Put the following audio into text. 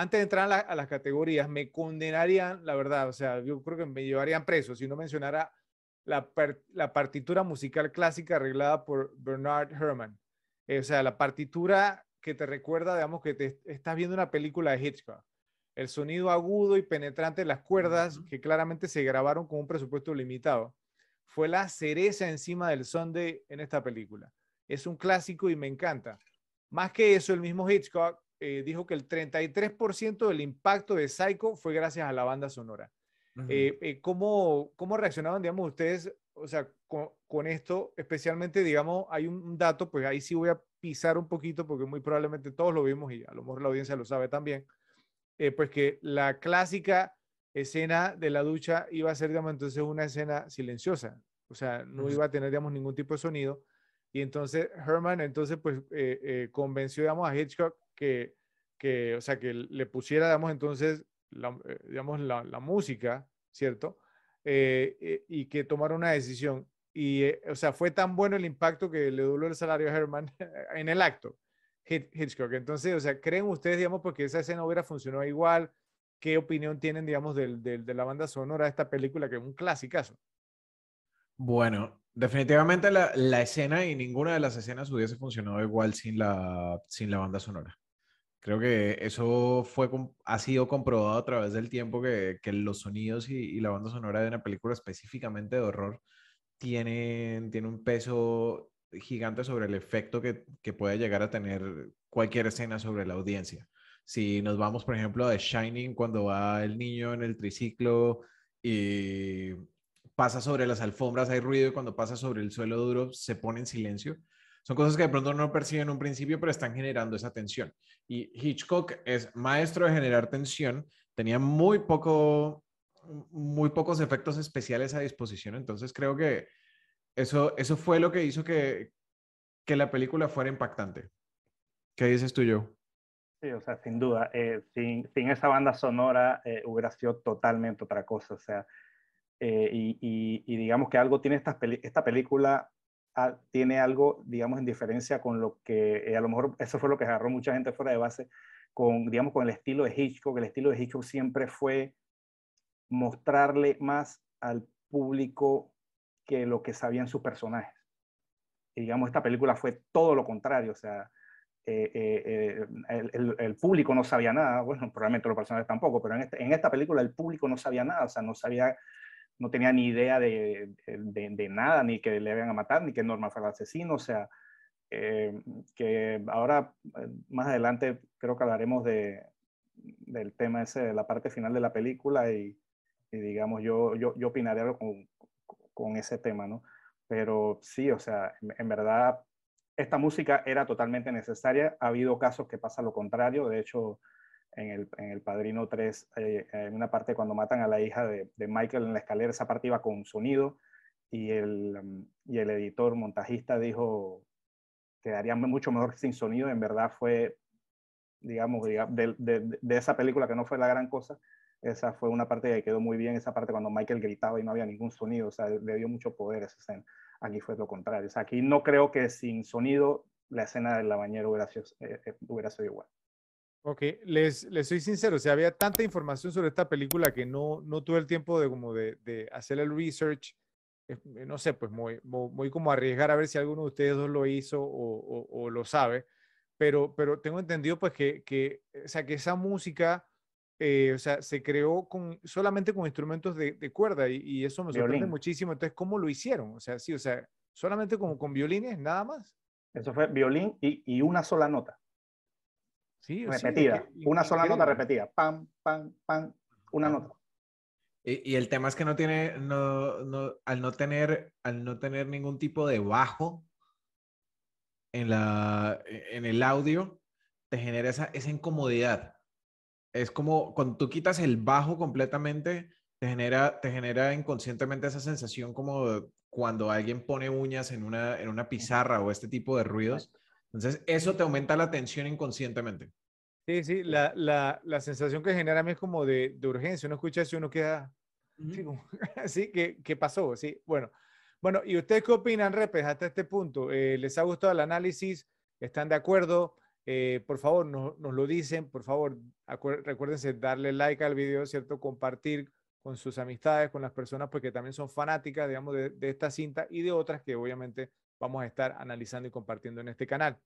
antes de entrar a, las categorías, me condenarían, la verdad, o sea, yo creo que me llevarían preso si no mencionara la, partitura musical clásica arreglada por Bernard Herrmann. Eh, o sea, la partitura que te recuerda, digamos, que te estás viendo una película de Hitchcock. El sonido agudo y penetrante de las cuerdas, que claramente se grabaron con un presupuesto limitado, fue la cereza encima del sonde en esta película. Es un clásico y me encanta. Más que eso, el mismo Hitchcock eh, dijo que el 33% del impacto de Psycho fue gracias a la banda sonora. Eh, eh, ¿cómo, ¿cómo, reaccionaban, digamos, ustedes, o sea, con, esto? Especialmente, digamos, hay un dato, pues ahí sí voy a pisar un poquito, porque muy probablemente todos lo vimos y a lo mejor la audiencia lo sabe también, pues que la clásica escena de la ducha iba a ser, digamos, entonces una escena silenciosa, o sea, no iba a tener, digamos, ningún tipo de sonido. Y entonces Herman, entonces, pues, convenció, digamos, a Hitchcock que que, o sea, que le pusiera, digamos, entonces, la, eh, digamos, la, la música, ¿cierto? Eh, eh, y que tomara una decisión. Y, o sea, fue tan bueno el impacto que le dobló el salario a Herman en el acto, Hitchcock. Entonces, o sea, ¿creen ustedes, digamos, porque esa escena hubiera funcionado igual? ¿Qué opinión tienen, digamos, del, de la banda sonora de esta película, que es un clásicazo Bueno, definitivamente la, la, escena y ninguna de las escenas hubiese funcionado igual sin la, sin la banda sonora. Creo que eso ha sido comprobado a través del tiempo que, los sonidos y, la banda sonora de una película específicamente de horror tienen, tiene un peso gigante sobre el efecto que, que puede llegar a tener cualquier escena sobre la audiencia. Si nos vamos, por ejemplo, a The Shining, cuando va el niño en el triciclo y pasa sobre las alfombras, hay ruido y cuando pasa sobre el suelo duro se pone en silencio. Son cosas que de pronto no perciben en un principio, pero están generando esa tensión. Y Hitchcock es maestro de generar tensión, tenía muy poco muy pocos efectos especiales a disposición, entonces creo que eso, eso fue lo que hizo que, que la película fuera impactante. ¿Qué dices tú, Joe? Sí, o sea, sin duda, eh, sin, esa banda sonora eh, hubiera sido totalmente otra cosa, o sea, eh, y, digamos que algo tiene esta película tiene algo, digamos, en diferencia con lo que eh, a lo mejor eso fue lo que agarró mucha gente fuera de base, con, digamos, con el estilo de Hitchcock. El estilo de Hitchcock siempre fue mostrarle más al público que lo que sabían sus personajes. Y, digamos, esta película fue todo lo contrario, o sea, eh, eh, el, público no sabía nada, bueno, probablemente los personajes tampoco, pero en, este, en esta película el público no sabía nada, o sea, no sabía no tenía ni idea de, nada, ni que le iban a matar, ni que Norma fue el asesino, o sea, eh, que ahora eh, más adelante creo que hablaremos de, del tema ese, de la parte final de la película y, digamos, yo, yo, yo opinaré con, con, ese tema, ¿no? Pero sí, o sea, en, verdad, esta música era totalmente necesaria, ha habido casos que pasa lo contrario, de hecho, en el, Padrino 3, eh, en una parte cuando matan a la hija de, Michael en la escalera, esa parte iba con sonido y el, mm, y el editor montajista dijo que quedaría mucho mejor sin sonido, en verdad fue, digamos, de, esa película que no fue la gran cosa, esa fue una parte que quedó muy bien, esa parte cuando Michael gritaba y no había ningún sonido, o sea, le dio mucho poder a esa escena. Aquí fue lo contrario, o sea, aquí no creo que sin sonido la escena del la eh, eh, hubiera sido igual. Ok, les, les soy sincero, o había tanta información sobre esta película que no, no tuve el tiempo de como de, de hacer el research, eh, eh, no sé, pues muy, muy, como arriesgar a ver si alguno de ustedes lo hizo o, o, lo sabe, pero, pero tengo entendido pues que, que, o sea, que esa música, eh, o sea, se creó con, solamente con instrumentos de, de cuerda y, y, eso me sorprende muchísimo, entonces, ¿cómo lo hicieron? O sea, sí, o sea, solamente como con violines, nada más. Eso fue violín y una sola nota. Sí, repetida, una sola nota repetida, pam, pam, pam, una nota. Y, el tema es que no tiene, al, no tener, al no tener ningún tipo de bajo en, la, en el audio, te genera esa, esa incomodidad. Es como cuando tú quitas el bajo completamente, te genera, te genera inconscientemente esa sensación como cuando alguien pone uñas en una, en una pizarra o este tipo de ruidos entonces, eso te aumenta la tensión inconscientemente. Sí, sí, la, sensación que genera a mí es como de, de urgencia. Uno escucha eso y uno queda, así que ¿qué, pasó? Sí, bueno. Bueno, ¿y ustedes qué opinan, Repes, hasta este punto? Eh, ¿Les ha gustado el análisis? ¿Están de acuerdo? Eh, por favor, no, nos lo dicen. Por favor, recuérdense darle like al video, ¿cierto? Compartir con sus amistades, con las personas, porque también son fanáticas, digamos, de, de esta cinta y de otras que obviamente vamos a estar analizando y compartiendo en este canal.